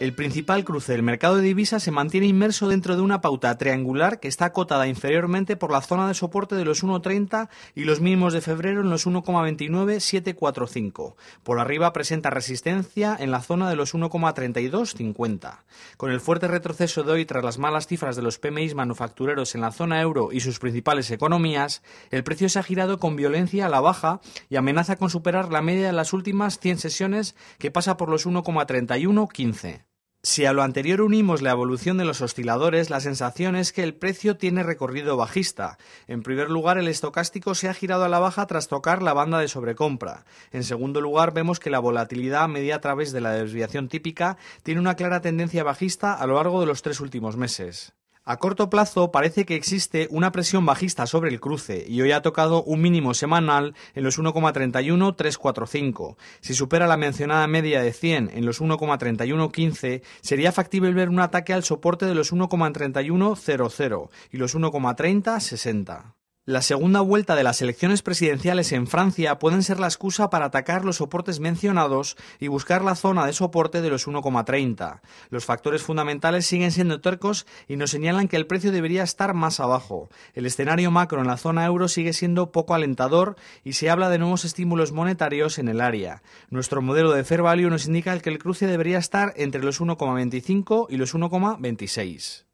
el principal cruce del mercado de divisas se mantiene inmerso dentro de una pauta triangular que está acotada inferiormente por la zona de soporte de los 1.30 y los mínimos de febrero en los 1,29745. Por arriba presenta resistencia en la zona de los 1,3250. Con el fuerte retroceso de hoy tras las malas cifras de los PMI manufactureros en la zona euro y sus principales economías, el precio se ha girado con violencia a la baja y amenaza con superar la media de las últimas 100 sesiones que pasa por los 1,3115. Si a lo anterior unimos la evolución de los osciladores, la sensación es que el precio tiene recorrido bajista. En primer lugar, el estocástico se ha girado a la baja tras tocar la banda de sobrecompra. En segundo lugar, vemos que la volatilidad media a través de la desviación típica tiene una clara tendencia bajista a lo largo de los tres últimos meses. A corto plazo parece que existe una presión bajista sobre el cruce y hoy ha tocado un mínimo semanal en los 1,31345. Si supera la mencionada media de 100 en los 1,3115, sería factible ver un ataque al soporte de los 1,3100 y los 1,3060. La segunda vuelta de las elecciones presidenciales en Francia pueden ser la excusa para atacar los soportes mencionados y buscar la zona de soporte de los 1,30. Los factores fundamentales siguen siendo tercos y nos señalan que el precio debería estar más abajo. El escenario macro en la zona euro sigue siendo poco alentador y se habla de nuevos estímulos monetarios en el área. Nuestro modelo de fair value nos indica que el cruce debería estar entre los 1,25 y los 1,26.